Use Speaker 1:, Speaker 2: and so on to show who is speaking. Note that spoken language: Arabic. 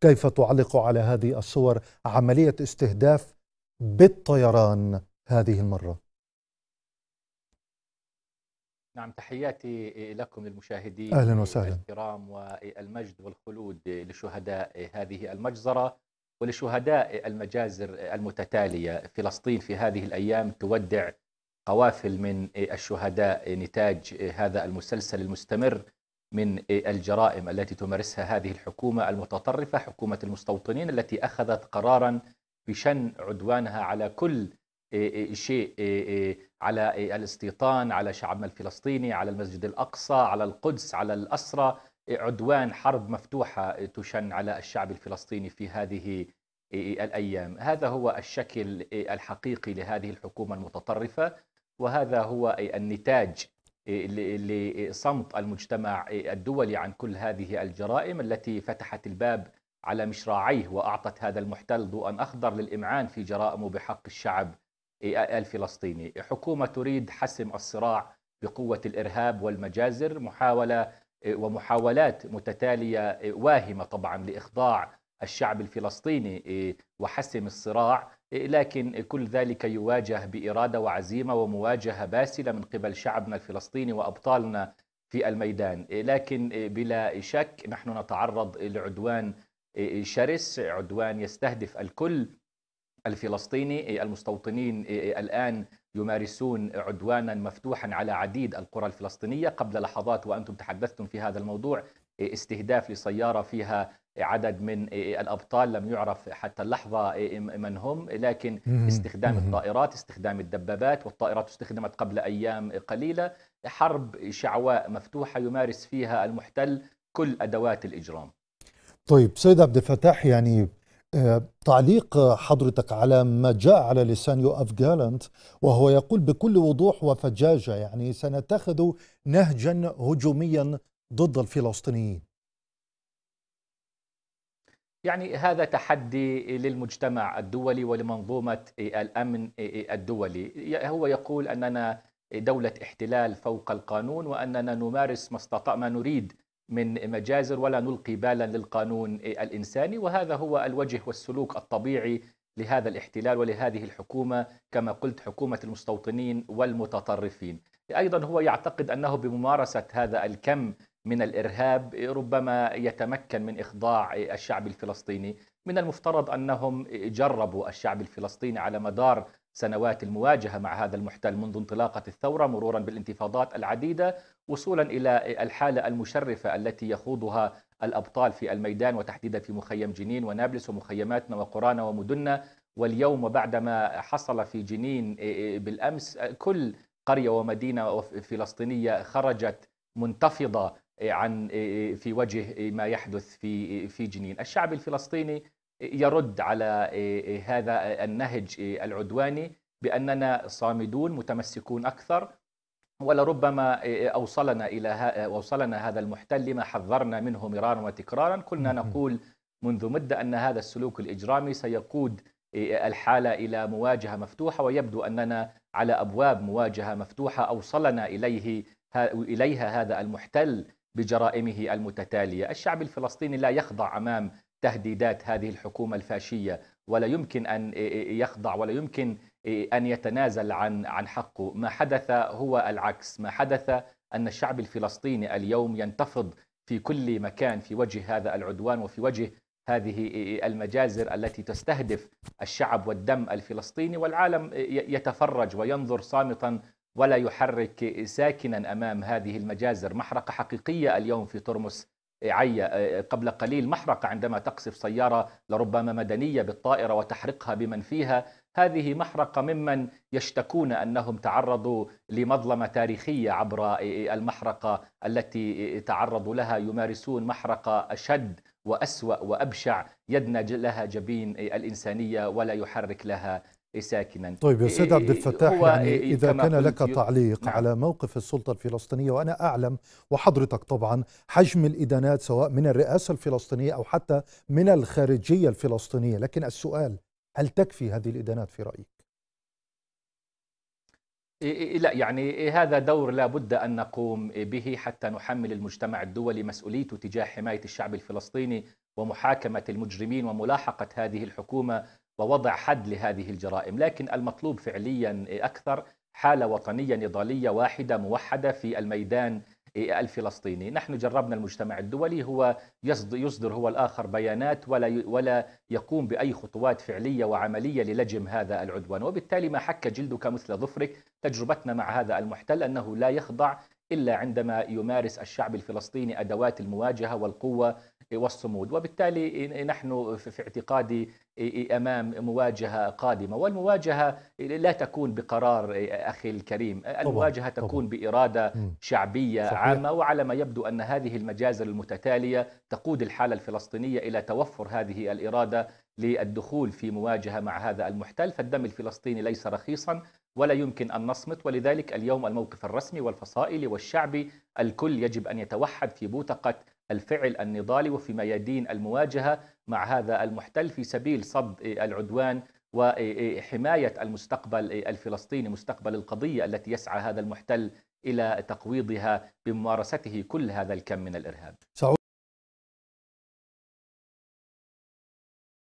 Speaker 1: كيف تعلق على هذه الصور عملية استهداف بالطيران هذه المرة
Speaker 2: نعم تحياتي لكم للمشاهدين أهلا وسهلا الكرام والمجد والخلود لشهداء هذه المجزرة ولشهداء المجازر المتتالية فلسطين في هذه الأيام تودع قوافل من الشهداء نتاج هذا المسلسل المستمر من الجرائم التي تمارسها هذه الحكومة المتطرفة حكومة المستوطنين التي أخذت قرارا بشن عدوانها على كل إيه، إيه، شيء إيه، على الاستيطان على شعبنا الفلسطيني على المسجد الأقصى على القدس على الأسرة عدوان حرب مفتوحة تشن على الشعب الفلسطيني في هذه الأيام هذا هو الشكل الحقيقي لهذه الحكومة المتطرفة وهذا هو النتاج لصمت المجتمع الدولي عن كل هذه الجرائم التي فتحت الباب على مشراعيه واعطت هذا المحتل ضوءا اخضر للامعان في جرائمه بحق الشعب إيه، الفلسطيني، حكومه تريد حسم الصراع بقوه الارهاب والمجازر، محاوله إيه، ومحاولات متتاليه إيه، واهمه طبعا لاخضاع الشعب الفلسطيني وحسم الصراع لكن كل ذلك يواجه بإرادة وعزيمة ومواجهة باسلة من قبل شعبنا الفلسطيني وأبطالنا في الميدان لكن بلا شك نحن نتعرض لعدوان شرس عدوان يستهدف الكل الفلسطيني المستوطنين الآن يمارسون عدوانا مفتوحا على عديد القرى الفلسطينية قبل لحظات وأنتم تحدثتم في هذا الموضوع استهداف لسيارة فيها عدد من إيه إيه الابطال لم يعرف حتى اللحظه إيه من هم لكن استخدام الطائرات استخدام الدبابات والطائرات استخدمت قبل ايام قليله حرب شعواء مفتوحه يمارس فيها المحتل كل ادوات الاجرام
Speaker 1: طيب سيد عبد الفتاح يعني آه، تعليق حضرتك على ما جاء على لسان يوف جالنت وهو يقول بكل وضوح وفجاجة يعني سنتخذ نهجا هجوميا ضد الفلسطينيين
Speaker 2: يعني هذا تحدي للمجتمع الدولي ولمنظومة الأمن الدولي هو يقول أننا دولة احتلال فوق القانون وأننا نمارس ما استطاع ما نريد من مجازر ولا نلقي بالا للقانون الإنساني وهذا هو الوجه والسلوك الطبيعي لهذا الاحتلال ولهذه الحكومة كما قلت حكومة المستوطنين والمتطرفين أيضا هو يعتقد أنه بممارسة هذا الكم من الارهاب ربما يتمكن من اخضاع الشعب الفلسطيني، من المفترض انهم جربوا الشعب الفلسطيني على مدار سنوات المواجهه مع هذا المحتل منذ انطلاقه الثوره مرورا بالانتفاضات العديده وصولا الى الحاله المشرفه التي يخوضها الابطال في الميدان وتحديدا في مخيم جنين ونابلس ومخيماتنا وقرانا ومدننا واليوم وبعدما حصل في جنين بالامس كل قريه ومدينه فلسطينيه خرجت منتفضه إيه، عن إيه، إيه، في وجه ما يحدث في في جنين الشعب الفلسطيني يرد على هذا النهج العدواني باننا صامدون متمسكون اكثر ولربما اوصلنا الى اوصلنا هذا المحتل لما حذرنا منه مرارا وتكرارا كنا نقول منذ مده ان هذا السلوك الاجرامي سيقود الحاله الى مواجهه مفتوحه ويبدو اننا على ابواب مواجهه مفتوحه اوصلنا اليه اليها هذا المحتل بجرائمه المتتاليه، الشعب الفلسطيني لا يخضع امام تهديدات هذه الحكومه الفاشيه ولا يمكن ان يخضع ولا يمكن ان يتنازل عن عن حقه، ما حدث هو العكس، ما حدث ان الشعب الفلسطيني اليوم ينتفض في كل مكان في وجه هذا العدوان وفي وجه هذه المجازر التي تستهدف الشعب والدم الفلسطيني والعالم يتفرج وينظر صامتا ولا يحرك ساكنا أمام هذه المجازر محرقة حقيقية اليوم في ترمس إيه، عيا إيه، قبل قليل محرقة عندما تقصف سيارة لربما مدنية بالطائرة وتحرقها بمن فيها هذه محرقة ممن يشتكون أنهم تعرضوا لمظلمة تاريخية عبر إيه، المحرقة التي تعرضوا لها يمارسون محرقة أشد وأسوأ وأبشع يدنى لها جبين الإنسانية ولا يحرك لها إيه، ساكنا طيب يا سيد إيه، عبد الفتاح يعني إيه، إذا كان لك تعليق
Speaker 1: نعم. على موقف السلطة الفلسطينية وأنا أعلم وحضرتك طبعا حجم الإدانات سواء من الرئاسة الفلسطينية أو حتى من الخارجية الفلسطينية لكن السؤال هل تكفي هذه الإدانات في رأيك؟
Speaker 2: لا يعني هذا دور لا بد أن نقوم به حتى نحمل المجتمع الدولي مسؤوليته تجاه حماية الشعب الفلسطيني ومحاكمة المجرمين وملاحقة هذه الحكومة ووضع حد لهذه الجرائم لكن المطلوب فعليا أكثر حالة وطنية نضالية واحدة موحدة في الميدان الفلسطيني نحن جربنا المجتمع الدولي هو يصدر, هو الآخر بيانات ولا, ولا يقوم بأي خطوات فعلية وعملية للجم هذا العدوان وبالتالي ما حك جلدك مثل ظفرك تجربتنا مع هذا المحتل أنه لا يخضع إلا عندما يمارس الشعب الفلسطيني أدوات المواجهة والقوة والصمود وبالتالي نحن في اعتقادي امام مواجهه قادمه والمواجهه لا تكون بقرار اخي الكريم المواجهه طبعا. تكون طبعا. باراده شعبيه صحيح. عامه وعلى ما يبدو ان هذه المجازر المتتاليه تقود الحاله الفلسطينيه الى توفر هذه الاراده للدخول في مواجهه مع هذا المحتل فالدم الفلسطيني ليس رخيصا ولا يمكن ان نصمت ولذلك اليوم الموقف الرسمي والفصائلي والشعبي الكل يجب ان يتوحد في بوتقه الفعل النضالي وفي ميادين المواجهة مع هذا المحتل في سبيل صد العدوان وحماية المستقبل الفلسطيني مستقبل القضية التي يسعى هذا المحتل إلى تقويضها بممارسته كل هذا الكم من الإرهاب